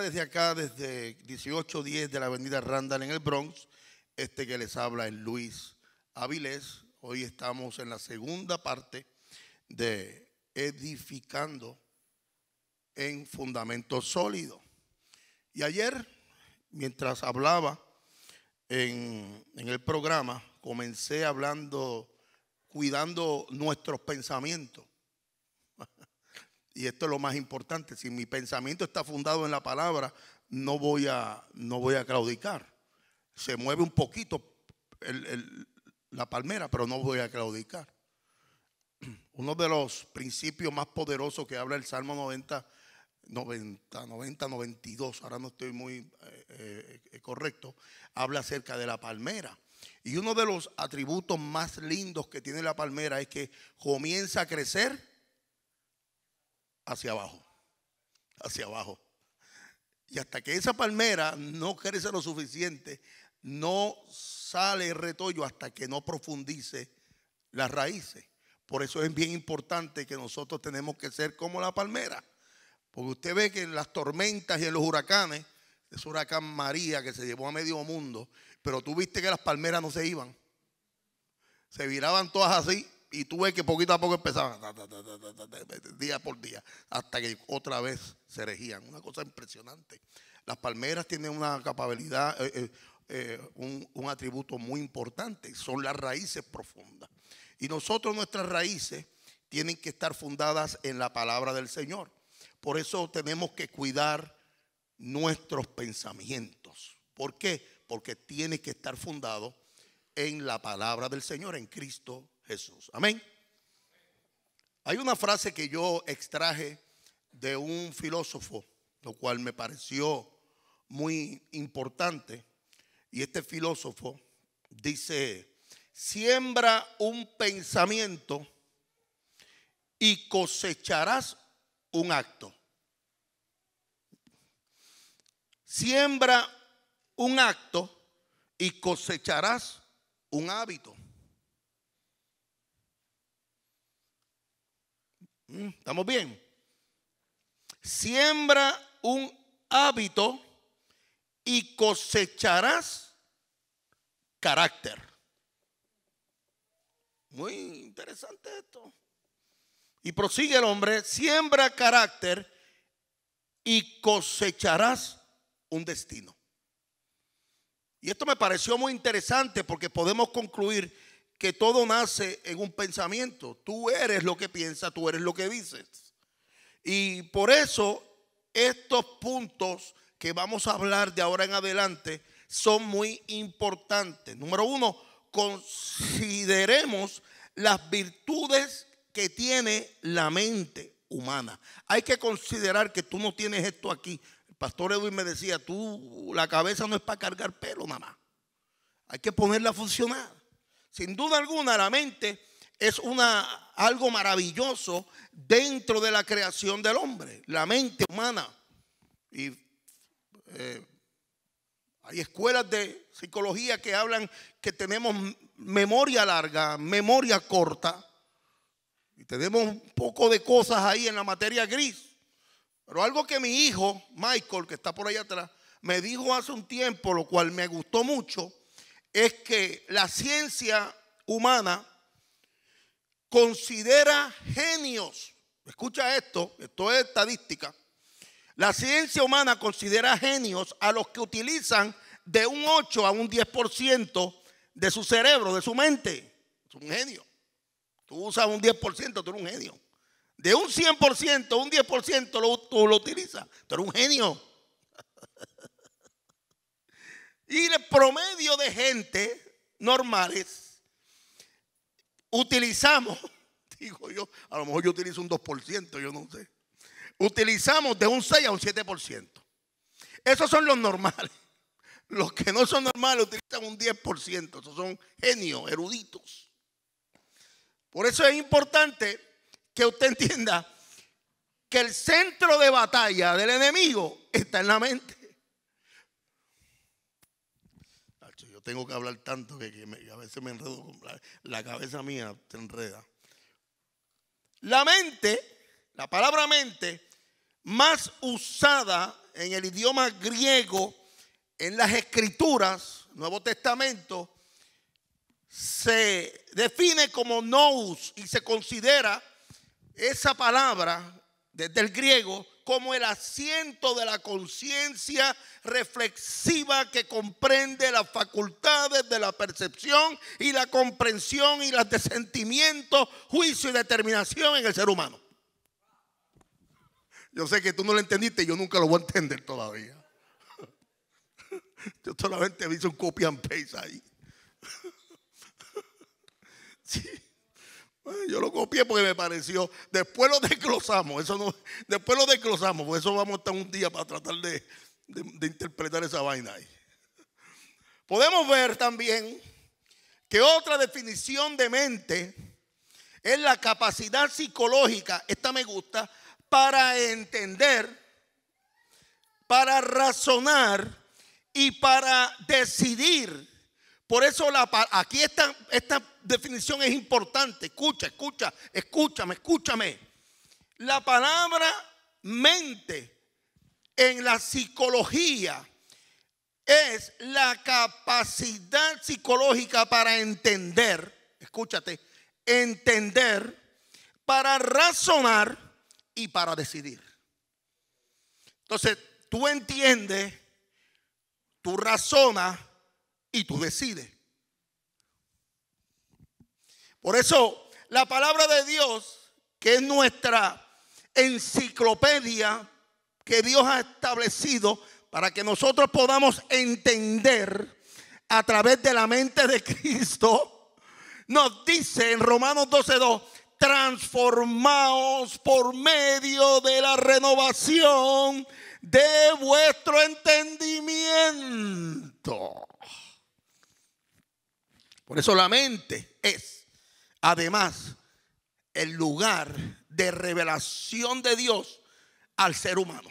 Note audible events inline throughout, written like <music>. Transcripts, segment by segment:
desde acá, desde 1810 de la avenida Randall en el Bronx. Este que les habla es Luis Avilés. Hoy estamos en la segunda parte de Edificando en Fundamento Sólido. Y ayer, mientras hablaba en el programa, comencé hablando, cuidando nuestros pensamientos y esto es lo más importante, si mi pensamiento está fundado en la palabra, no voy a, no voy a claudicar. Se mueve un poquito la palmera, pero no voy a claudicar. <clears throat> Uno de los principios más poderosos que habla el Salmo 90, 90, 90 92, ahora no estoy muy eh, eh, correcto, habla acerca de la palmera. Y uno de los atributos más lindos que tiene la palmera es que comienza a crecer hacia abajo, hacia abajo. Y hasta que esa palmera no crece lo suficiente, no sale el retollo hasta que no profundice las raíces. Por eso es bien importante que nosotros tenemos que ser como la palmera. Porque usted ve que en las tormentas y en los huracanes, ese huracán María que se llevó a medio mundo, pero tú viste que las palmeras no se iban. Se viraban todas así y tuve que poquito a poco empezaban, día por día, hasta que otra vez se regían. Una cosa impresionante. Las palmeras tienen una capacidad, eh, eh, eh, un, atributo muy importante, son las raíces profundas. Y nosotros nuestras raíces tienen que estar fundadas en la palabra del Señor. Por eso tenemos que cuidar nuestros pensamientos. ¿Por qué? Porque tiene que estar fundado en la palabra del Señor, en Cristo Jesús. Amén. Hay una frase que yo extraje de un filósofo, lo cual me pareció muy importante. Y este filósofo dice, siembra un pensamiento y cosecharás un acto. Siembra un acto y cosecharás un hábito. Mm, ¿Estamos bien? Siembra un hábito y cosecharás carácter. Muy interesante esto. Y prosigue el hombre, siembra carácter y cosecharás un destino. Y esto me pareció muy interesante porque podemos concluir que todo nace en un pensamiento. Tú eres lo que piensas, tú eres lo que dices. Y por eso estos puntos que vamos a hablar de ahora en adelante son muy importantes. Número uno, consideremos las virtudes que tiene la mente humana. Hay que considerar que tú no tienes esto aquí. El pastor Edwin me decía, tú la cabeza no es para cargar pelo mamá. Hay que ponerla a funcionar. Sin duda alguna, la mente es una, algo maravilloso dentro de la creación del hombre, la mente humana. Y eh, hay escuelas de psicología que hablan que tenemos memoria larga, memoria corta, y tenemos un poco de cosas ahí en la materia gris. Pero algo que mi hijo, Michael, que está por allá atrás, me dijo hace un tiempo, lo cual me gustó mucho, es que la ciencia humana considera genios, escucha esto, esto es estadística, la ciencia humana considera genios a los que utilizan de un 8 a un 10% de su cerebro, de su mente. Es un genio. Tú usas un 10%, tú eres un genio. De un 100%, un 10% tú lo utilizas. Tú eres un genio. Y el promedio de gente normales utilizamos, <laughs> digo yo, a lo mejor yo utilizo un 2%, yo no sé. Utilizamos de un 6 a un 7%. Esos son los normales. <laughs> Los que no son normales utilizan un 10%. Esos son genios, eruditos. Por eso es importante que usted <laughs> entienda que el centro de batalla del enemigo está en la mente. tengo que hablar tanto que, a veces me enredo, con la, cabeza mía te enreda. La mente, la palabra mente, más usada en el idioma griego, en las escrituras, Nuevo Testamento, se define como nous y se considera esa palabra desde el griego como el asiento de la conciencia reflexiva que comprende las facultades de la percepción y la comprensión y las de sentimiento, juicio y determinación en el ser humano. Yo sé que tú no lo entendiste, yo nunca lo voy a entender todavía. <laughs> Yo solamente hice un copy and paste ahí. <laughs> Sí yo lo copié porque me pareció. Después lo desglosamos. Eso no, después lo desglosamos. Por eso vamos a estar un día para tratar de interpretar esa vaina ahí. Podemos ver también que otra definición de mente es la capacidad psicológica, esta me gusta, para entender, para razonar y para decidir por eso aquí esta, esta definición es importante. Escucha, escucha, escúchame, escúchame. La palabra mente en la psicología es la capacidad psicológica para entender, escúchate, entender, para razonar y para decidir. Entonces, tú entiendes, tú razonas y tú decides. Por eso la palabra de Dios, que es nuestra enciclopedia que Dios ha establecido para que nosotros podamos entender a través de la mente de Cristo, nos dice en Romanos 12:2, transformaos por medio de la renovación de vuestro entendimiento. Por eso la mente es, además, el lugar de revelación de Dios al ser humano.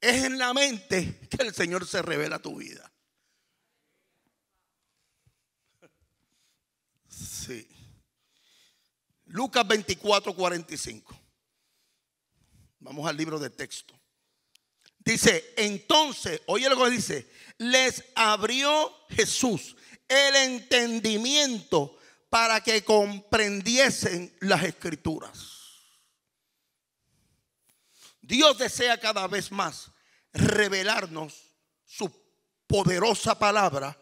Es en la mente que el Señor se revela tu vida. Sí. Lucas 24, 45. Vamos al libro de texto. Dice, entonces, oye lo que dice, les abrió Jesús el entendimiento para que comprendiesen las escrituras. Dios desea cada vez más revelarnos su poderosa palabra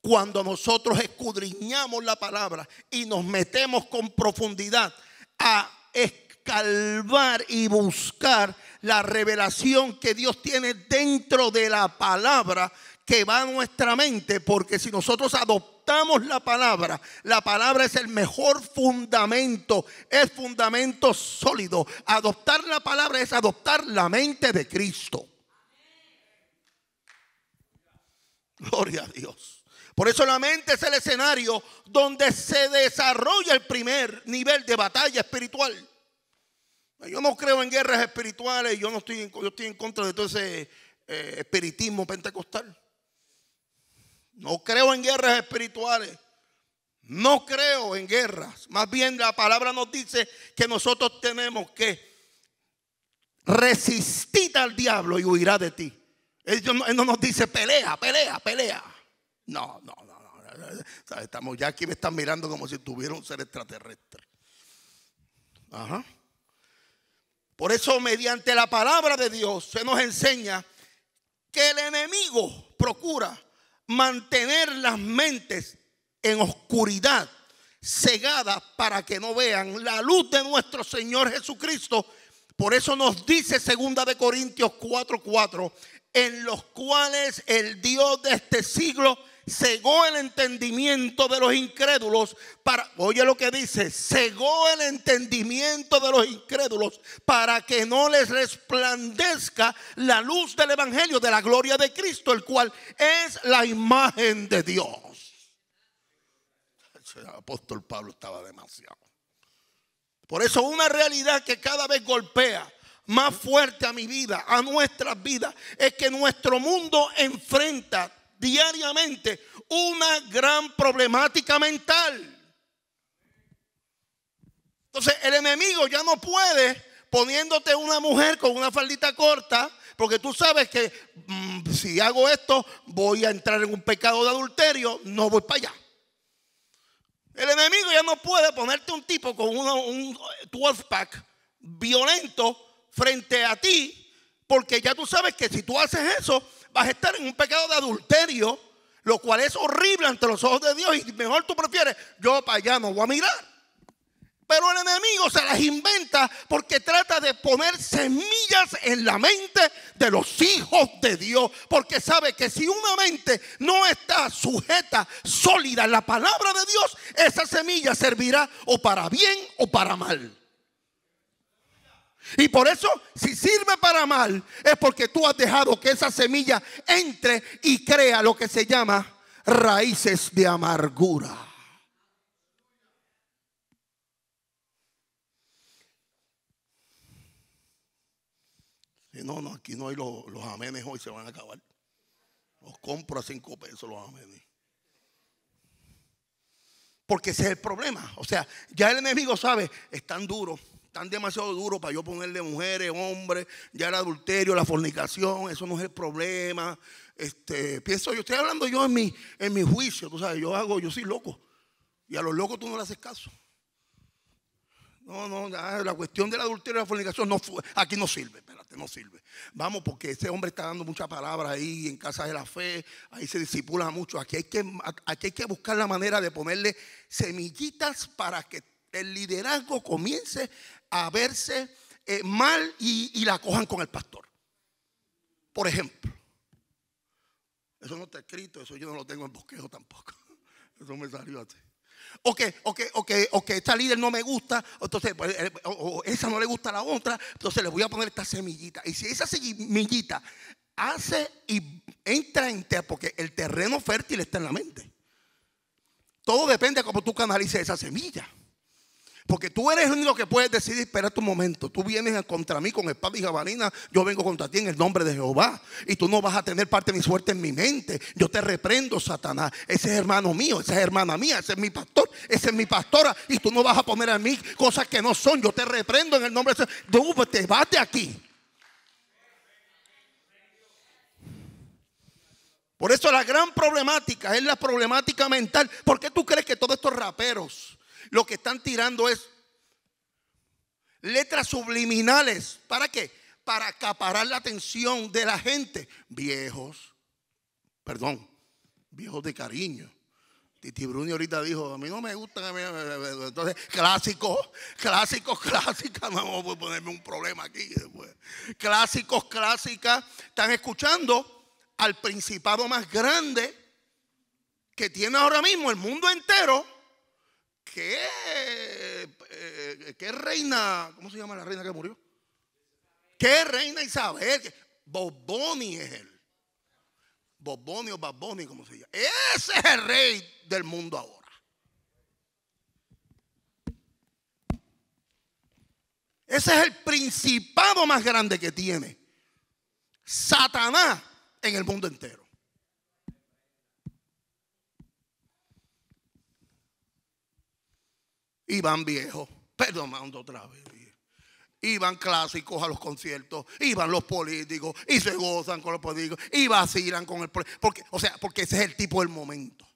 cuando nosotros escudriñamos la palabra y nos metemos con profundidad a escalvar y buscar la revelación que Dios tiene dentro de la palabra que va a nuestra mente, porque si nosotros adoptamos la palabra, la palabra es el mejor fundamento, es fundamento sólido. Adoptar la palabra es adoptar la mente de Cristo. Gloria a Dios. Por eso la mente es el escenario donde se desarrolla el primer nivel de batalla espiritual. Yo no creo en guerras espirituales, yo no estoy en, yo estoy en contra de todo ese eh, espiritismo pentecostal. No creo en guerras espirituales. No creo en guerras. Más bien la palabra nos dice que nosotros tenemos que resistir al diablo y huirá de ti. Él no, nos dice pelea, pelea, pelea. No, no, no, no. Estamos ya aquí me están mirando como si tuviera un ser extraterrestre. Ajá. Por eso mediante la palabra de Dios se nos enseña que el enemigo procura mantener las mentes en oscuridad, cegadas para que no vean la luz de nuestro Señor Jesucristo. Por eso nos dice segunda de Corintios 4:4, en los cuales el Dios de este siglo cegó el entendimiento de los incrédulos para, oye lo que dice, cegó el entendimiento de los incrédulos para que no les resplandezca la luz del Evangelio de la gloria de Cristo, el cual es la imagen de Dios. El apóstol Pablo estaba demasiado. Por eso una realidad que cada vez golpea más fuerte a mi vida, a nuestras vidas, es que nuestro mundo enfrenta diariamente una gran problemática mental. Entonces el enemigo ya no puede poniéndote una mujer con una faldita corta, porque tú sabes que mm, si hago esto voy a entrar en un pecado de adulterio, no voy para allá. El enemigo ya no puede ponerte un tipo con un 12 pack violento frente a ti, porque ya tú sabes que si tú haces eso, vas a estar en un pecado de adulterio, lo cual es horrible ante los ojos de Dios y mejor tú prefieres, yo para allá no voy a mirar. Pero el enemigo se las inventa porque trata de poner semillas en la mente de los hijos de Dios. Porque sabe que si una mente no está sujeta, sólida a la palabra de Dios, esa semilla servirá o para bien o para mal. Y por eso, si sirve para mal, es porque tú has dejado que esa semilla entre y crea lo que se llama raíces de amargura. no, no, aquí no hay los, amenes hoy, se van a acabar. Los compro a cinco pesos los amenes. Porque ese es el problema. O sea, ya el enemigo sabe, es tan duro están demasiado duro para yo ponerle mujeres, hombres, ya el adulterio, la fornicación, eso no es el problema. Este, pienso, yo estoy hablando yo en mi, en mi juicio, tú sabes, yo hago, yo soy loco. Y a los locos tú no le haces caso. No, no, la cuestión del adulterio y la fornicación no aquí no sirve, espérate, no sirve. Vamos, porque ese hombre está dando muchas palabras ahí en casa de la fe, ahí se disipula mucho. Aquí hay que, aquí hay que buscar la manera de ponerle semillitas para que el liderazgo comience a verse eh, mal y, la cojan con el pastor. Por ejemplo, eso no está escrito, eso yo no lo tengo en bosquejo tampoco. <laughs> Eso me salió así. O que, o que, esta líder no me gusta, entonces, pues, eh, o, esa no le gusta a la otra, entonces le voy a poner esta semillita. Y si esa semillita hace y entra en te, porque el terreno fértil está en la mente. Todo depende de cómo tú canalices esa semilla. Porque tú eres el único que puedes decidir, esperar tu momento. Tú vienes contra mí con espada y jabalina, yo vengo contra ti en el nombre de Jehová. Y tú no vas a tener parte de mi suerte en mi mente. Yo te reprendo, Satanás. Ese es hermano mío, esa es hermana mía, ese es mi pastor, esa es mi pastora. Y tú no vas a poner a mí cosas que no son. Yo te reprendo en el nombre de Dios. Pues, te vas aquí. Por eso la gran problemática es la problemática mental. ¿Por qué tú crees que todos estos raperos lo que están tirando es letras subliminales. ¿Para qué? Para acaparar la atención de la gente. Viejos, perdón, viejos de cariño. Titi Bruni ahorita dijo, a mí no me gustan, entonces clásicos, clásicos, clásicas, <laughs> no voy a ponerme un problema aquí Clásicos, clásicas, están escuchando al principado más grande que tiene ahora mismo el mundo entero ¿Qué, eh, ¿Qué reina? ¿Cómo se llama la reina que murió? ¿Qué reina Isabel? Boboni es él. Boboni o Baboni, ¿cómo se llama. Ese es el rey del mundo ahora. Ese es el principado más grande que tiene Satanás en el mundo entero. y van viejos, perdonando otra vez. Iban clásicos a los conciertos, iban los políticos y se gozan con los políticos y vacilan con el porque O sea, porque ese es el tipo del momento.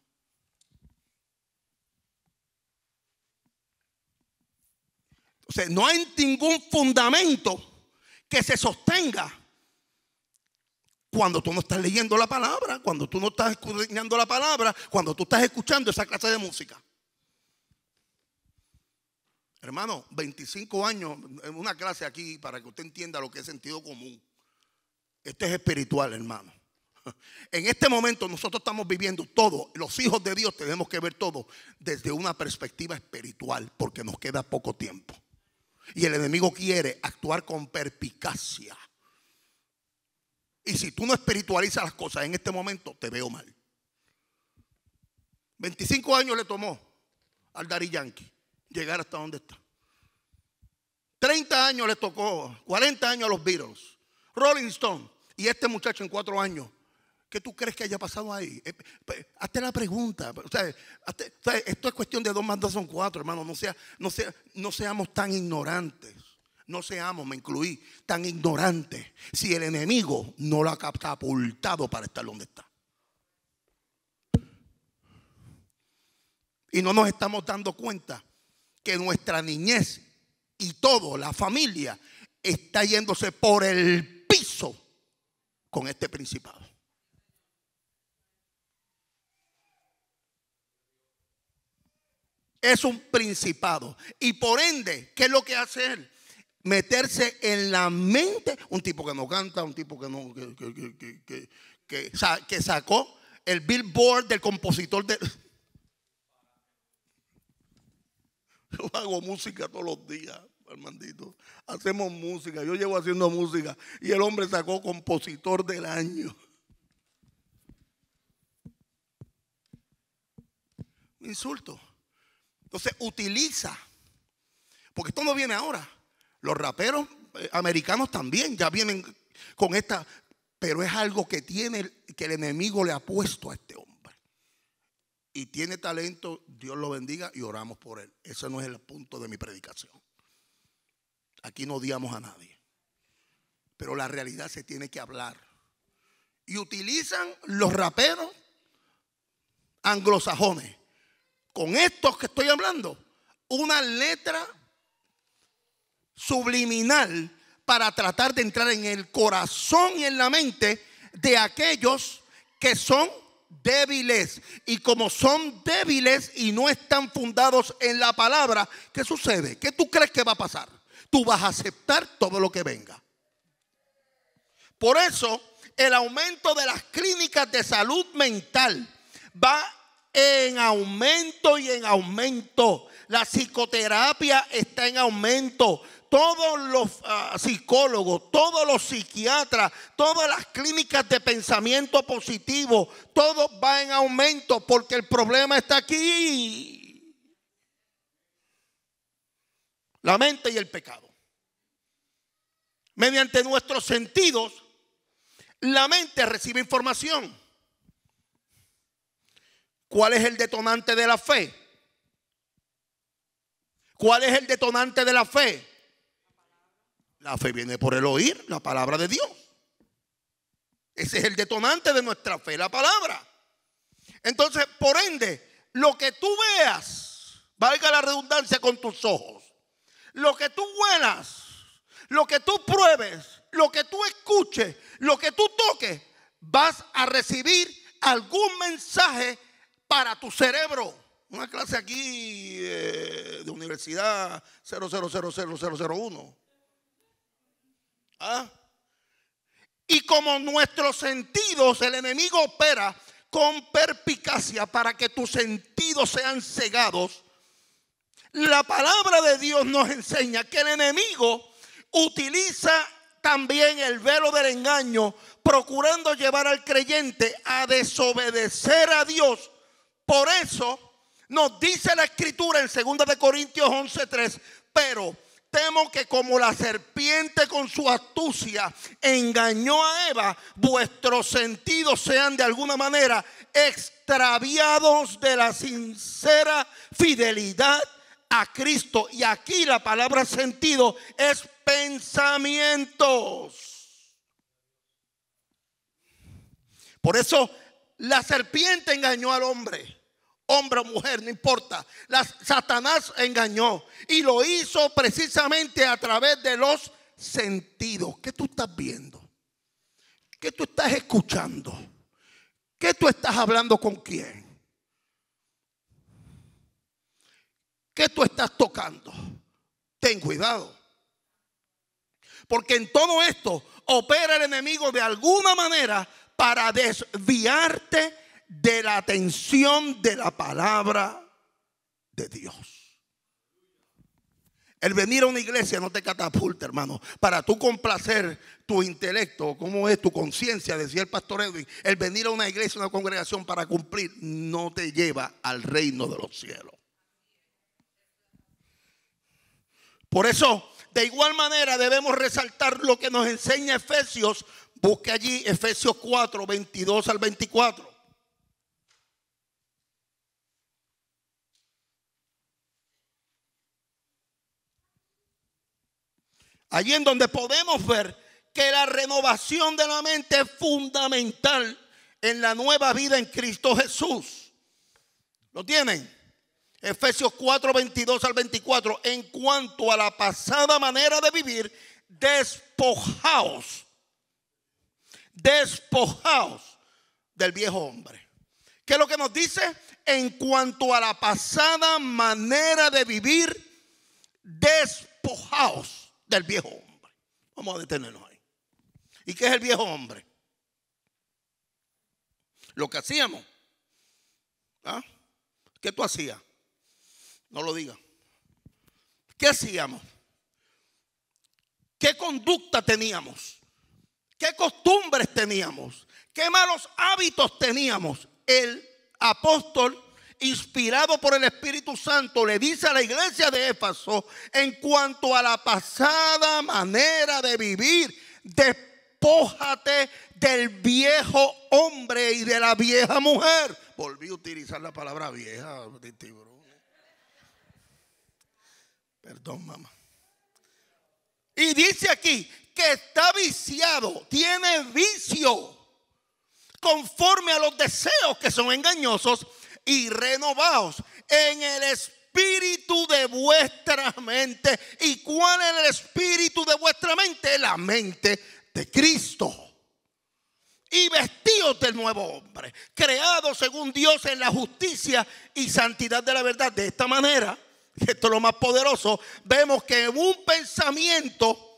O sea, no hay ningún fundamento que se sostenga cuando tú no estás leyendo la palabra, cuando tú no estás escuchando la palabra, cuando tú estás escuchando esa clase de música. Hermano, 25 años, en una clase aquí para que usted entienda lo que es sentido común. Este es espiritual, hermano. <laughs> En este momento nosotros estamos viviendo todo, los hijos de Dios tenemos que ver todo desde una perspectiva espiritual, porque nos queda poco tiempo. Y el enemigo quiere actuar con perpicacia. Y si tú no espiritualizas las cosas en este momento, te veo mal. 25 años le tomó al Dari Yankee llegar hasta donde está. 30 años le tocó, 40 años a los Beatles, Rolling Stone y este muchacho en cuatro años. ¿Qué tú crees que haya pasado ahí? Eh, hazte la pregunta. esto es cuestión de dos más dos son cuatro, hermano. No, sea, no, sea, no seamos tan ignorantes. No seamos, me incluí, tan ignorantes. Si el enemigo no lo ha catapultado para estar donde está. Y no nos estamos dando cuenta que nuestra niñez y todo, la familia, está yéndose por el piso con este principado. Es un principado. Y por ende, ¿qué es lo que hace él? Meterse en la mente, un tipo que no canta, un tipo que no, que sacó el billboard del compositor de... <laughs> Yo hago música todos los días, hermandito. Hacemos música. Yo llevo haciendo música. Y el hombre sacó compositor del año. Un insulto. Entonces utiliza. Porque esto no viene ahora. Los raperos eh, americanos también ya vienen con esta. Pero es algo que tiene, que el enemigo le ha puesto a este hombre y tiene talento, Dios lo bendiga y oramos por él. Ese no es el punto de mi predicación. Aquí no odiamos a nadie. Pero la realidad se tiene que hablar. Y utilizan los raperos anglosajones. Con estos que estoy hablando, una letra subliminal para tratar de entrar en el corazón y en la mente de aquellos que son débiles. Y como son débiles y no están fundados en la palabra, ¿qué sucede? ¿Qué tú crees que va a pasar? Tú vas a aceptar todo lo que venga. Por eso, el aumento de las clínicas de salud mental va en aumento y en aumento. La psicoterapia está en aumento. Todos los ah, psicólogos, todos los psiquiatras, todas las clínicas de pensamiento positivo, todo va en aumento porque el problema está aquí. La mente y el pecado. Mediante nuestros sentidos, la mente recibe información ¿Cuál es el detonante de la fe? ¿Cuál es el detonante de la fe? La fe viene por el oír la palabra de Dios. Ese es el detonante de nuestra fe, la palabra. Entonces, por ende, lo que tú veas, valga la redundancia con tus ojos, lo que tú huelas, lo que tú pruebes, lo que tú escuches, lo que tú toques, vas a recibir algún mensaje para tu cerebro. Una clase aquí eh, de universidad 0000001. ¿Ah? Y como nuestros sentidos, el enemigo opera con perpicacia para que tus sentidos sean cegados. La palabra de Dios nos enseña que el enemigo utiliza también el velo del engaño, procurando llevar al creyente a desobedecer a Dios por eso nos dice la escritura en 2 de Corintios 11:3, pero temo que como la serpiente con su astucia engañó a Eva, vuestros sentidos sean de alguna manera extraviados de la sincera fidelidad a Cristo. Y aquí la palabra sentido es pensamientos. Por eso la serpiente engañó al hombre. Hombre o mujer, no importa. Satanás engañó. Y lo hizo precisamente a través de los sentidos. ¿Qué tú estás viendo? ¿Qué tú estás escuchando? ¿Qué tú estás hablando con quién? ¿Qué tú estás tocando? Ten cuidado. Porque en todo esto opera el enemigo de alguna manera para desviarte de la atención de la palabra de Dios. El venir a una iglesia no te catapulta, hermano. Para tu complacer tu intelecto, como es tu conciencia, decía el pastor Edwin, el venir a una iglesia, una congregación para cumplir, no te lleva al reino de los cielos. Por eso, de igual manera, debemos resaltar lo que nos enseña Efesios Busque allí Efesios 4, 22 al 24. Allí en donde podemos ver que la renovación de la mente es fundamental en la nueva vida en Cristo Jesús. ¿Lo tienen? Efesios 4, 22 al 24. En cuanto a la pasada manera de vivir, despojaos despojados del viejo hombre. ¿Qué es lo que nos dice? En cuanto a la pasada manera de vivir, despojados del viejo hombre. Vamos a detenernos ahí. ¿Y qué es el viejo hombre? Lo que hacíamos. ¿Ah? ¿Qué tú hacías? No lo digas. ¿Qué hacíamos? ¿Qué conducta teníamos? qué costumbres teníamos, qué malos hábitos teníamos. El apóstol, inspirado por el Espíritu Santo, le dice a la iglesia de Éfaso en cuanto a la pasada manera de vivir, despójate del viejo hombre y de la vieja mujer. Volví a utilizar la palabra vieja, Perdón, mamá. Y dice aquí que está viciado, tiene vicio, conforme a los deseos que son engañosos y renovados en el espíritu de vuestra mente. ¿Y cuál es el espíritu de vuestra mente? La mente de Cristo. Y vestidos del nuevo hombre, creado según Dios en la justicia y santidad de la verdad. De esta manera, esto es lo más poderoso, vemos que en un pensamiento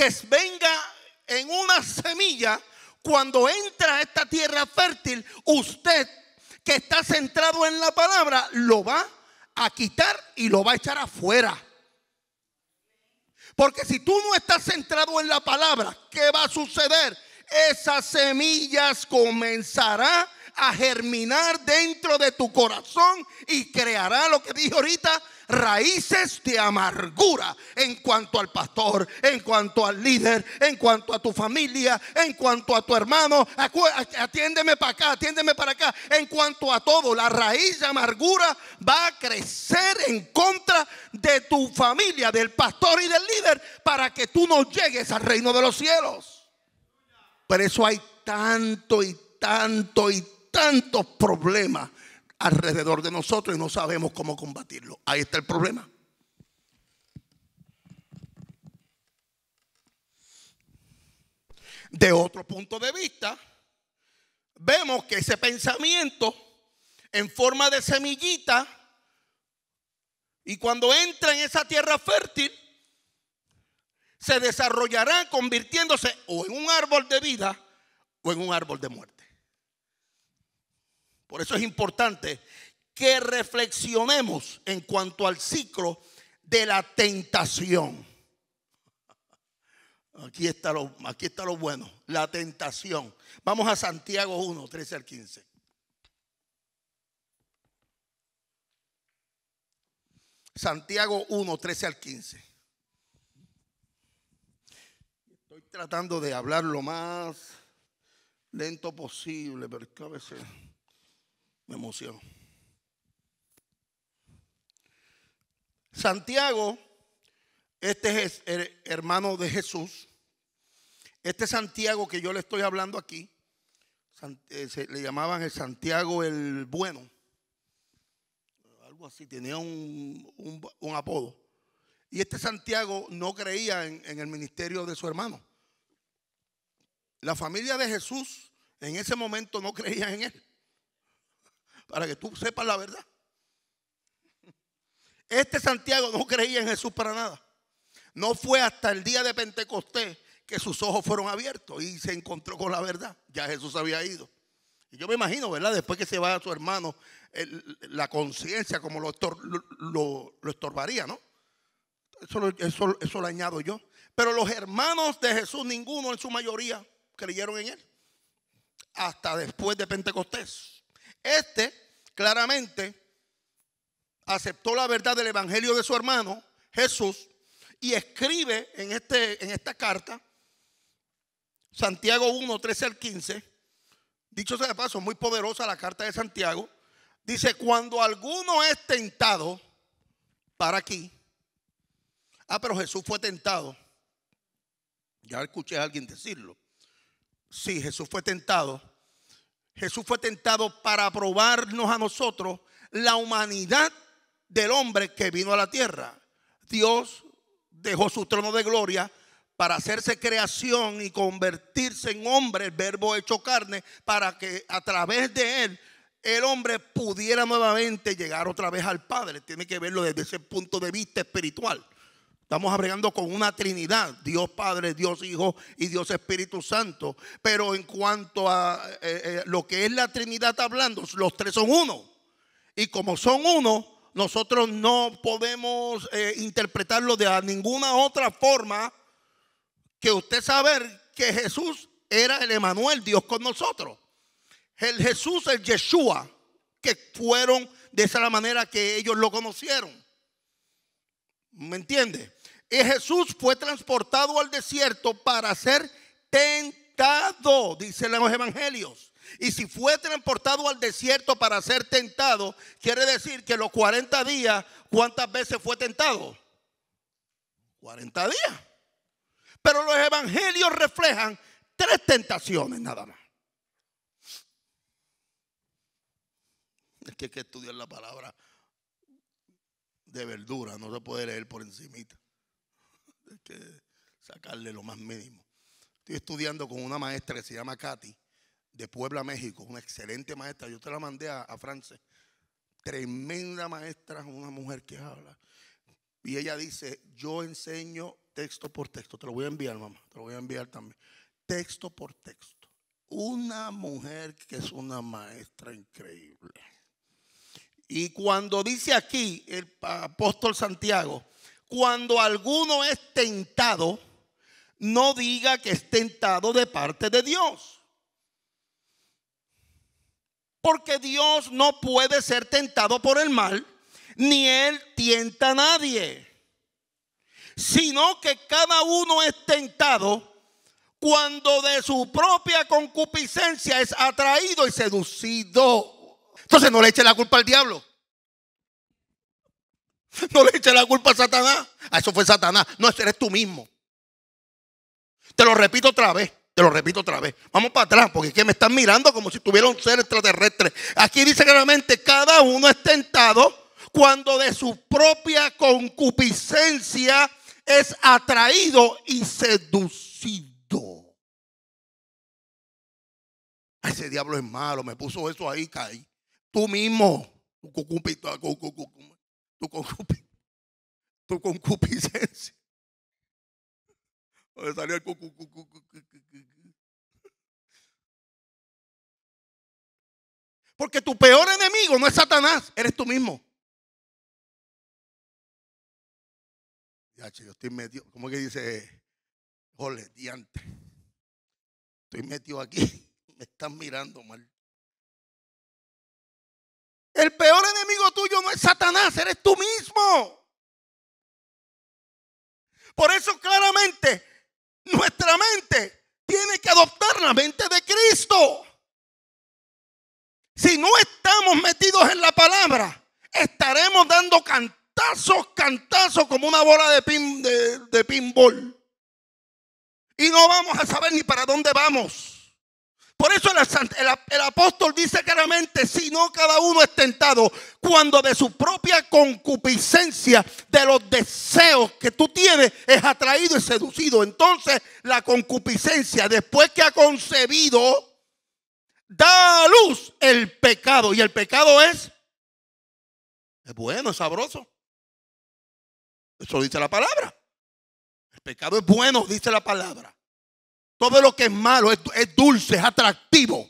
que venga en una semilla, cuando entra a esta tierra fértil, usted que está centrado en la palabra, lo va a quitar y lo va a echar afuera. Porque si tú no estás centrado en la palabra, ¿qué va a suceder? Esas semillas comenzarán a germinar dentro de tu corazón y creará lo que dije ahorita, raíces de amargura en cuanto al pastor, en cuanto al líder, en cuanto a tu familia, en cuanto a tu hermano. Atiéndeme para acá, atiéndeme para acá. En cuanto a todo, la raíz de amargura va a crecer en contra de tu familia, del pastor y del líder, para que tú no llegues al reino de los cielos. Por eso hay tanto y tanto y tantos problemas alrededor de nosotros y no sabemos cómo combatirlo Ahí está el problema. De otro punto de vista, vemos que ese pensamiento en forma de semillita, y cuando entra en esa tierra fértil, se desarrollará convirtiéndose o en un árbol de vida o en un árbol de muerte. Por eso es importante que reflexionemos en cuanto al ciclo de la tentación. Aquí está, lo, aquí está lo bueno, la tentación. Vamos a Santiago 1, 13 al 15. Santiago 1, 13 al 15. Estoy tratando de hablar lo más lento posible, pero es a veces... Me Santiago, este es el hermano de Jesús. Este Santiago que yo le estoy hablando aquí, eh, le llamaban el Santiago el Bueno. Algo así, tenía un, apodo. Y este Santiago no creía en el ministerio de su hermano. La familia de Jesús en ese momento no creía en él para que tú sepas la verdad. Este Santiago no creía en Jesús para nada. No fue hasta el día de Pentecostés que sus ojos fueron abiertos y se encontró con la verdad. Ya Jesús había ido. Y yo me imagino, ¿verdad? Después que se va a su hermano, la conciencia como lo, lo, estorbaría, ¿no? Eso, eso lo añado yo. Pero los hermanos de Jesús, ninguno en su mayoría, creyeron en él. Hasta después de Pentecostés. Este claramente aceptó la verdad del evangelio de su hermano Jesús y escribe en, este, en esta carta, Santiago 1, 13 al 15, dicho sea de paso, muy poderosa la carta de Santiago, dice, cuando alguno es tentado, para aquí. Ah, pero Jesús fue tentado. Ya escuché a alguien decirlo. Sí, Jesús fue tentado. Jesús fue tentado para probarnos a nosotros la humanidad del hombre que vino a la tierra. Dios dejó su trono de gloria para hacerse creación y convertirse en hombre, el verbo hecho carne, para que a través de él el hombre pudiera nuevamente llegar otra vez al Padre. Tiene que verlo desde ese punto de vista espiritual. Estamos arreglando con una Trinidad, Dios Padre, Dios Hijo y Dios Espíritu Santo. Pero en cuanto a eh, eh, lo que es la Trinidad hablando, los tres son uno. Y como son uno, nosotros no podemos eh, interpretarlo de ninguna otra forma que usted saber que Jesús era el Emanuel, Dios con nosotros. El Jesús, el Yeshua, que fueron de esa manera que ellos lo conocieron. ¿Me entiende? Y Jesús fue transportado al desierto para ser tentado, dicen los evangelios. Y si fue transportado al desierto para ser tentado, quiere decir que los 40 días, ¿cuántas veces fue tentado? 40 días. Pero los evangelios reflejan tres tentaciones nada más. Es que hay que estudiar la palabra de verdura, no se puede leer por encimita hay que sacarle lo más mínimo. Estoy estudiando con una maestra que se llama Katy, de Puebla, México, una excelente maestra. Yo te la mandé a, a France. Tremenda maestra, una mujer que habla. Y ella dice, yo enseño texto por texto. Te lo voy a enviar, mamá. Te lo voy a enviar también. Texto por texto. Una mujer que es una maestra increíble. Y cuando dice aquí el apóstol Santiago, cuando alguno es tentado, no diga que es tentado de parte de Dios. Porque Dios no puede ser tentado por el mal, ni Él tienta a nadie, sino que cada uno es tentado cuando de su propia concupiscencia es atraído y seducido. Entonces no le eche la culpa al diablo. <laughs> No le eché la culpa a Satanás. A ah, eso fue Satanás. No, eres tú mismo. Te lo repito otra vez. Te lo repito otra vez. Vamos para atrás, porque es que me están mirando como si tuviera un ser extraterrestre. Aquí dice claramente: cada uno es tentado cuando de su propia concupiscencia es atraído y seducido. Ah, ese diablo es malo, me puso eso ahí, caí. Tú mismo tu, concupi, tu concupiscencia. Porque tu peor enemigo no es Satanás, eres tú mismo. Ya, yo estoy metido, ¿cómo que dice? Jole, diante. Estoy metido aquí, <laughs> me están mirando mal. El peor enemigo tuyo no es Satanás, eres tú mismo. Por eso claramente nuestra mente tiene que adoptar la mente de Cristo. Si no estamos metidos en la palabra, estaremos dando cantazos, cantazos como una bola de, pin, de pinball. Y no vamos a saber ni para dónde vamos. Por eso el, apóstol dice claramente, si no cada uno es tentado, cuando de su propia concupiscencia, de los deseos que tú tienes, es atraído y seducido. Entonces la concupiscencia, después que ha concebido, da a luz el pecado. Y el pecado es, es bueno, es sabroso. Eso dice la palabra. El pecado es bueno, dice la palabra. Todo lo que es malo es, dulce, es atractivo.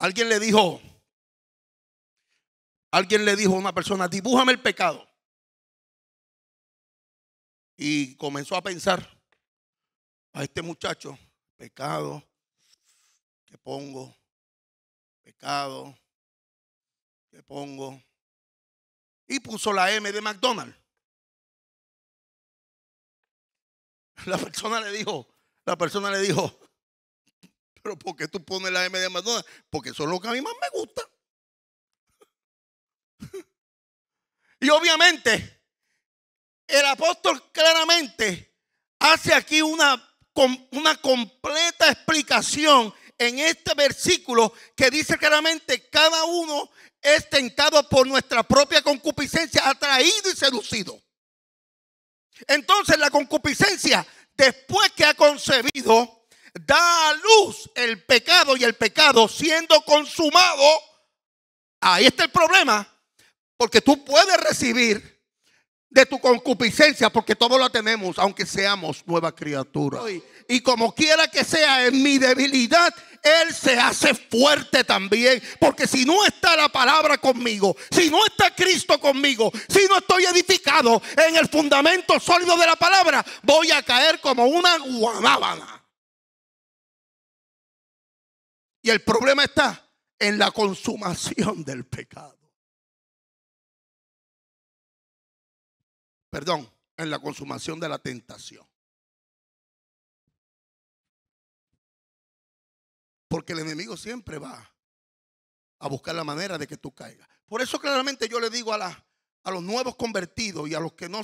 Alguien le dijo, alguien le dijo a una persona, dibújame el pecado. Y comenzó a pensar a este muchacho, pecado, que pongo, pecado, que pongo, y puso la M de McDonald's. <laughs> La persona le dijo, la persona le dijo, pero ¿por qué tú pones la M de McDonald's? Porque eso es lo que a mí más me gusta. <laughs> Y obviamente, el apóstol claramente hace aquí una, una completa explicación en este versículo que dice claramente cada uno es tentado por nuestra propia concupiscencia, atraído y seducido. Entonces la concupiscencia, después que ha concebido, da a luz el pecado y el pecado siendo consumado. Ahí está el problema, porque tú puedes recibir de tu concupiscencia, porque todos la tenemos, aunque seamos nueva criatura. Y como quiera que sea, en mi debilidad él se hace fuerte también. Porque si no está la palabra conmigo, si no está Cristo conmigo, si no estoy edificado en el fundamento sólido de la palabra, voy a caer como una guanábana. Y el problema está en la consumación del pecado. Perdón, en la consumación de la tentación. Porque el enemigo siempre va a buscar la manera de que tú caigas. Por eso claramente yo le digo a, a los nuevos convertidos y a los que no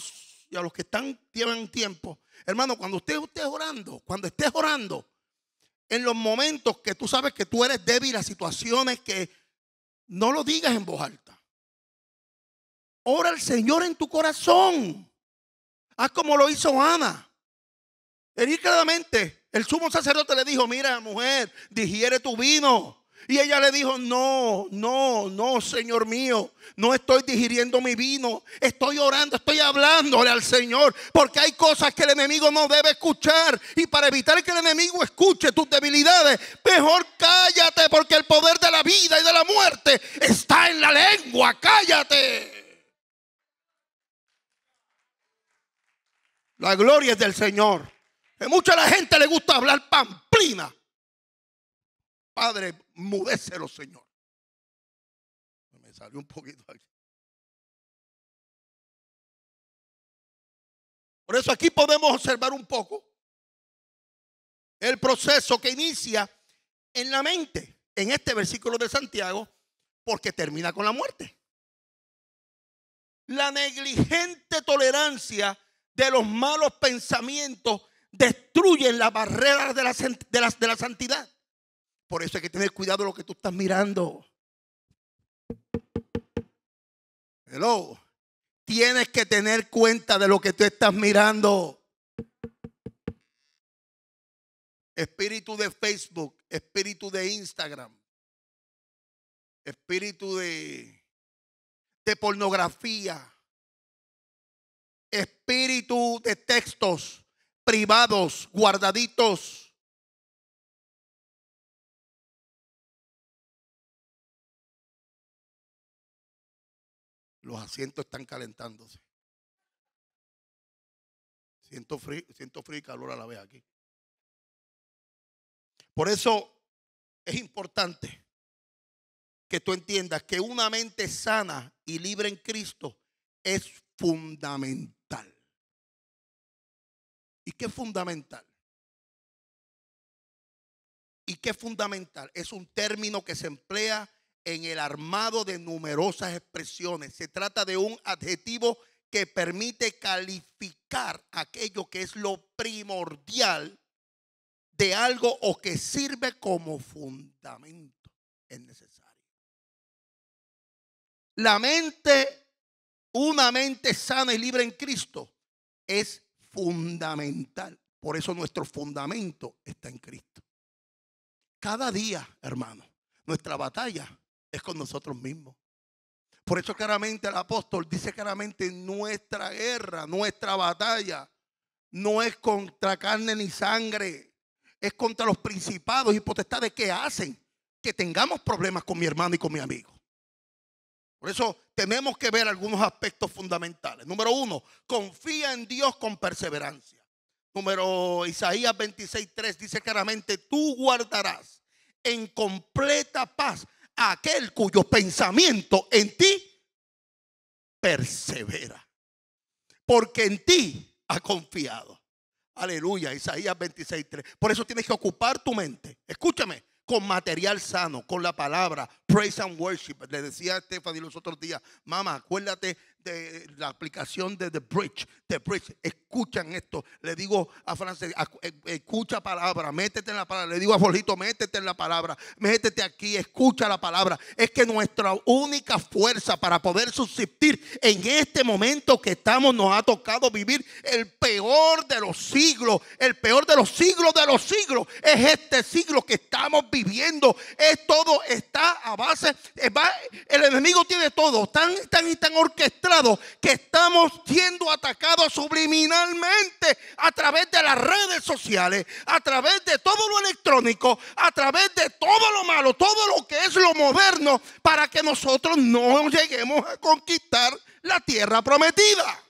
los que están tiempo, hermano, cuando usted esté orando, cuando estés orando, en los momentos que tú sabes que tú eres débil a situaciones que no lo digas en voz alta. Ora al Señor en tu corazón. Haz como lo hizo Ana el sumo sacerdote le dijo, mira mujer, digiere tu vino. Y ella le dijo, no, no, no, Señor mío, no estoy digiriendo mi vino, estoy orando, estoy hablándole al Señor, porque hay cosas que el enemigo no debe escuchar. Y para evitar que el enemigo escuche tus debilidades, mejor cállate, porque el poder de la vida y de la muerte está en la lengua, cállate. La gloria es del Señor. Mucha la gente le gusta hablar pamplina. Padre, mudécelo, Señor. Me salió un poquito aquí. Por eso aquí podemos observar un poco el proceso que inicia en la mente, en este versículo de Santiago, porque termina con la muerte. La negligente tolerancia de los malos pensamientos destruyen las barreras de la, de, de la santidad. Por eso hay que tener cuidado de lo que tú estás mirando. Hello. Tienes que tener cuenta de lo que tú estás mirando. Espíritu de Facebook, espíritu de Instagram, espíritu de, de pornografía, espíritu de textos privados, guardaditos. Los asientos están calentándose. Siento frío, siento frío y calor a la vez aquí. Por eso es importante que tú entiendas que una mente sana y libre en Cristo es fundamental ¿Y qué es fundamental? ¿Y qué es fundamental? Es un término que se emplea en el armado de numerosas expresiones. Se trata de un adjetivo que permite calificar aquello que es lo primordial de algo o que sirve como fundamento. Es necesario. La mente, una mente sana y libre en Cristo, es fundamental. Por eso nuestro fundamento está en Cristo. Cada día, hermano, nuestra batalla es con nosotros mismos. Por eso claramente el apóstol dice claramente nuestra guerra, nuestra batalla, no es contra carne ni sangre, es contra los principados y potestades que hacen que tengamos problemas con mi hermano y con mi amigo. Por eso tenemos que ver algunos aspectos fundamentales. Número uno, confía en Dios con perseverancia. Número Isaías 26.3 dice claramente, tú guardarás en completa paz a aquel cuyo pensamiento en ti persevera. Porque en ti ha confiado. Aleluya, Isaías 26.3. Por eso tienes que ocupar tu mente. Escúchame, con material sano, con la palabra, praise and worship. Le decía a Stephanie los otros días, mamá, acuérdate de la aplicación de The Bridge. The Bridge, escuchan esto. Le digo a Francis, eh, escucha palabra, métete en la palabra. Le digo a bolito métete en la palabra, métete aquí, escucha la palabra. Es que nuestra única fuerza para poder subsistir en este momento que estamos nos ha tocado vivir el peor de los siglos, el peor de los siglos de los siglos. Es este siglo que estamos viviendo. Es todo está a base, va el enemigo tiene todo tan, tan y tan orquestado que estamos siendo atacados subliminalmente a través de las redes sociales, a través de todo lo electrónico, a través de todo lo malo, todo lo que es lo moderno, para que nosotros no lleguemos a conquistar la tierra prometida.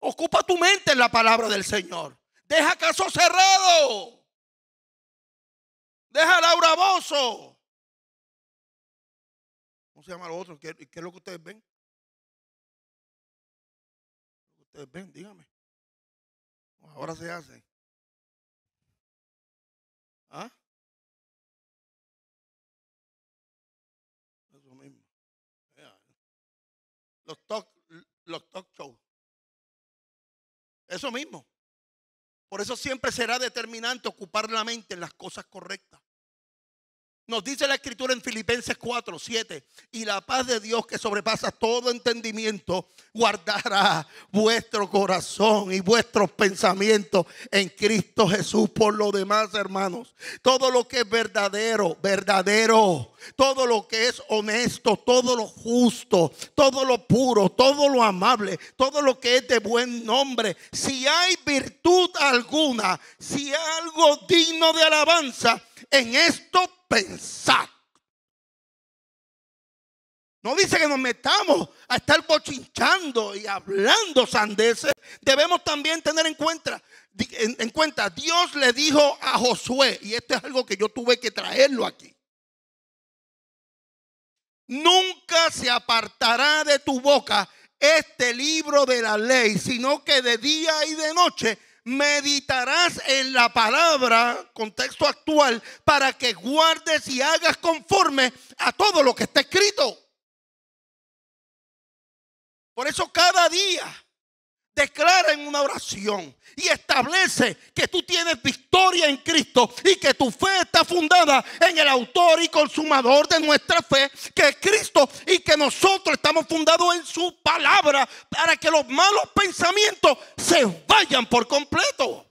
Ocupa tu mente en la palabra del Señor. Deja caso cerrado. Deja Laura Bozo. ¿Cómo se llama lo otro? ¿Qué, es lo que ustedes ven? lo que Ustedes ven, dígame. Ahora se hace. ¿Ah? Eso mismo. Los talk, los talk shows. Eso mismo. Por eso siempre será determinante ocupar la mente en las cosas correctas. Nos dice la escritura en Filipenses 4, 7, y la paz de Dios que sobrepasa todo entendimiento guardará vuestro corazón y vuestros pensamientos en Cristo Jesús. Por lo demás, hermanos, todo lo que es verdadero, verdadero, todo lo que es honesto, todo lo justo, todo lo puro, todo lo amable, todo lo que es de buen nombre, si hay virtud alguna, si hay algo digno de alabanza, en esto pensar. No dice que nos metamos a estar bochinchando y hablando sandeces. Debemos también tener en cuenta, en, cuenta, Dios le dijo a Josué, y esto es algo que yo tuve que traerlo aquí. Nunca se apartará de tu boca este libro de la ley, sino que de día y de noche meditarás en la palabra, contexto actual, para que guardes y hagas conforme a todo lo que está escrito. Por eso cada día declara en una oración y establece que tú tienes victoria en Cristo y que tu fe está fundada en el autor y consumador de nuestra fe, que es Cristo, y que nosotros estamos fundados en su palabra para que los malos pensamientos se vayan por completo.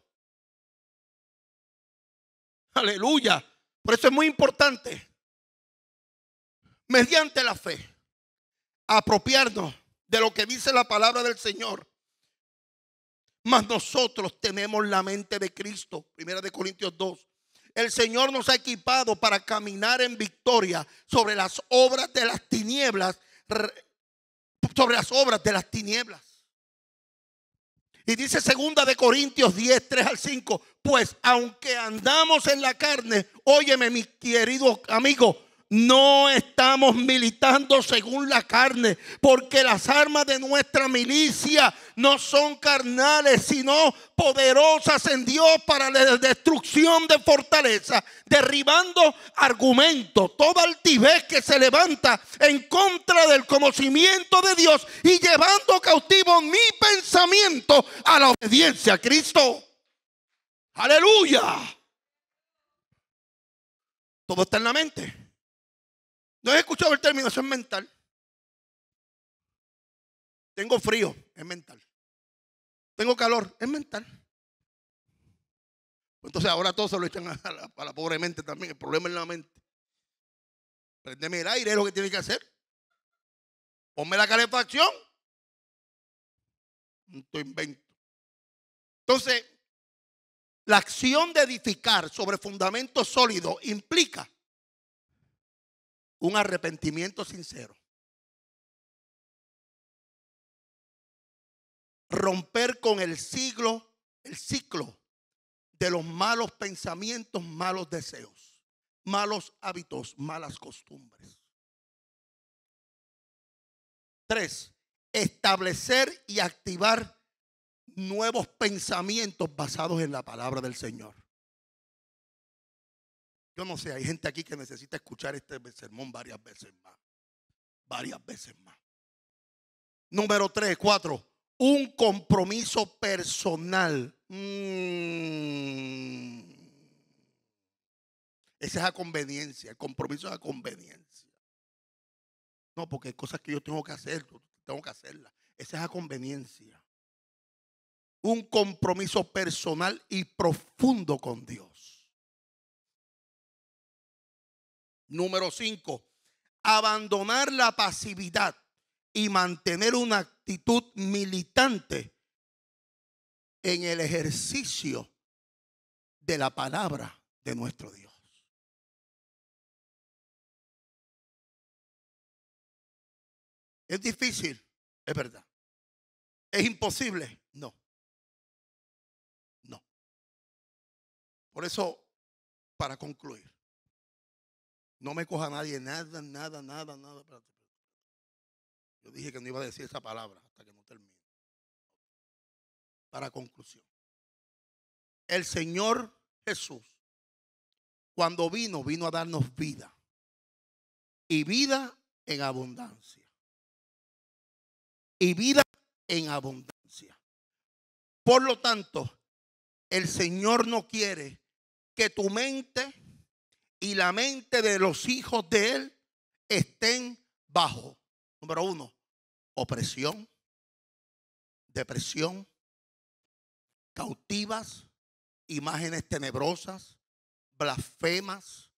Aleluya. Por eso es muy importante, mediante la fe, apropiarnos de lo que dice la palabra del Señor mas nosotros tenemos la mente de Cristo. Primera de Corintios 2. El Señor nos ha equipado para caminar en victoria sobre las obras de las tinieblas, sobre las obras de las tinieblas. Y dice segunda de Corintios 10, 3 al 5, pues aunque andamos en la carne, óyeme mi querido amigo, no estamos militando según la carne, porque las armas de nuestra milicia no son carnales, sino poderosas en Dios para la destrucción de fortaleza, derribando argumentos, toda altivez que se levanta en contra del conocimiento de Dios y llevando cautivo mi pensamiento a la obediencia a Cristo. Aleluya. Todo está en la mente. ¿No has escuchado el término? Eso es mental. Tengo frío, es mental. Tengo calor, es mental. Entonces ahora todos se lo echan a la, pobre mente también. El problema es la mente. Prendeme el aire, es lo que tiene que hacer. Ponme la calefacción. Un invento. Entonces, la acción de edificar sobre fundamento sólidos implica un arrepentimiento sincero. Romper con el siglo, el ciclo de los malos pensamientos, malos deseos, malos hábitos, malas costumbres. Tres, establecer y activar nuevos pensamientos basados en la palabra del Señor. Yo no sé, hay gente aquí que necesita escuchar este sermón varias veces más. Varias veces más. Número tres, cuatro. Un compromiso personal. Mm. Esa es la conveniencia. El compromiso es a conveniencia. No, porque hay cosas que yo tengo que hacer, tengo que hacerlas. Esa es la conveniencia. Un compromiso personal y profundo con Dios. Número cinco, Abandonar la pasividad y mantener una actitud militante en el ejercicio de la palabra de nuestro Dios. Es difícil, es verdad. Es imposible, no. No. Por eso, para concluir, no me coja nadie, nada, nada, nada, nada. Yo dije que no iba a decir esa palabra hasta que no termine. Para conclusión. El Señor Jesús, cuando vino, vino a darnos vida. Y vida en abundancia. Y vida en abundancia. Por lo tanto, el Señor no quiere que tu mente y la mente de los hijos de él estén bajo, número uno, opresión, depresión, cautivas, imágenes tenebrosas, blasfemas,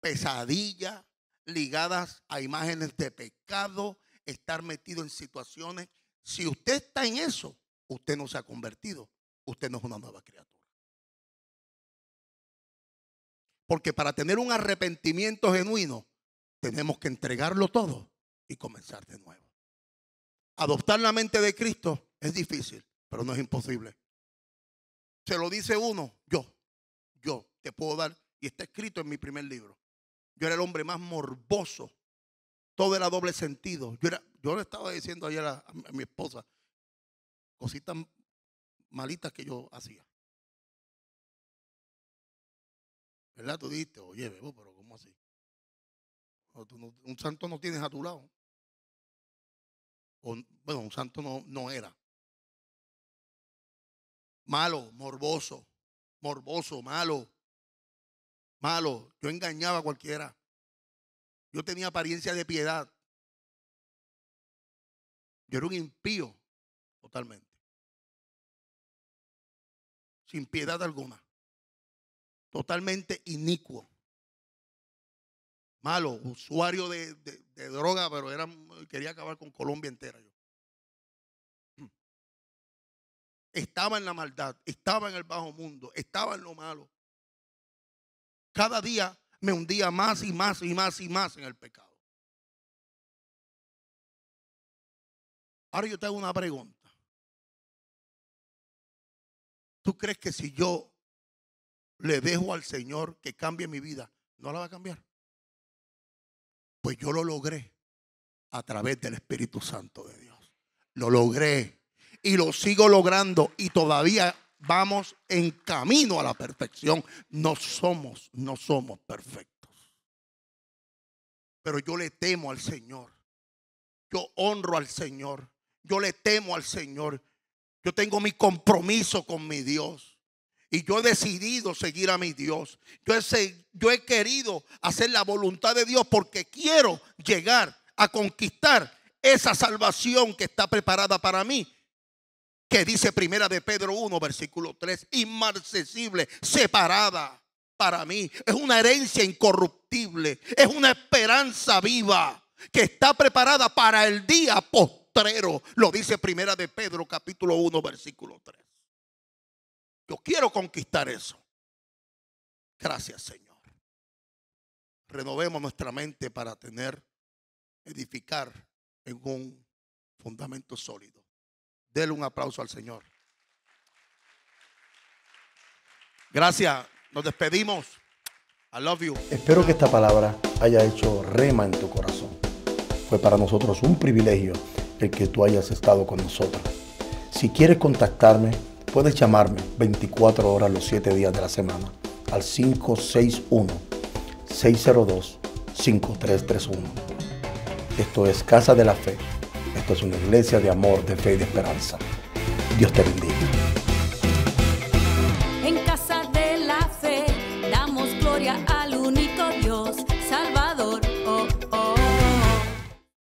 pesadillas ligadas a imágenes de pecado, estar metido en situaciones. Si usted está en eso, usted no se ha convertido, usted no es una nueva criatura. Porque para tener un arrepentimiento genuino, tenemos que entregarlo todo y comenzar de nuevo. Adoptar la mente de Cristo es difícil, pero no es imposible. Se lo dice uno, yo, yo te puedo dar, y está escrito en mi primer libro. Yo era el hombre más morboso. Todo era doble sentido. Yo, era, yo le estaba diciendo ayer a mi esposa cositas malitas que yo hacía. ¿Verdad? Tú dijiste, oye, pero ¿cómo así? un santo no tienes a tu lado. bueno, un santo no, no era. Malo, morboso, morboso, malo, malo. Yo engañaba a cualquiera. Yo tenía apariencia de piedad. Yo era un impío totalmente. Sin piedad alguna totalmente inicuo. Malo, usuario de, droga, pero era, quería acabar con Colombia entera yo. <clears throat> Estaba en la maldad, estaba en el bajo mundo, estaba en lo malo. Cada día me hundía más y más y más y más en el pecado. Ahora yo te hago una pregunta. ¿Tú crees que si yo le dejo al Señor que cambie mi vida, no la va a cambiar. Pues yo lo logré a través del Espíritu Santo de Dios. Lo logré y lo sigo logrando y todavía vamos en camino a la perfección. No somos, no somos perfectos. Pero yo le temo al Señor. Yo honro al Señor. Yo le temo al Señor. Yo tengo mi compromiso con mi Dios. Y yo he decidido seguir a mi Dios. Yo he, querido hacer la voluntad de Dios porque quiero llegar a conquistar esa salvación que está preparada para mí. Que dice primera de Pedro 1, versículo 3, inmarcesible, separada para mí. Es una herencia incorruptible. Es una esperanza viva que está preparada para el día postrero. Lo dice primera de Pedro capítulo 1, versículo 3. Yo quiero conquistar eso. Gracias, Señor. Renovemos nuestra mente para tener, edificar en un fundamento sólido. Dele un aplauso al Señor. Gracias. Nos despedimos. I love you. Espero que esta palabra haya hecho rema en tu corazón. Fue para nosotros un privilegio el que tú hayas estado con nosotros. Si quieres contactarme, Puedes llamarme 24 horas los 7 días de la semana al 561-602-5331. Esto es Casa de la Fe. Esto es una iglesia de amor, de fe y de esperanza. Dios te bendiga.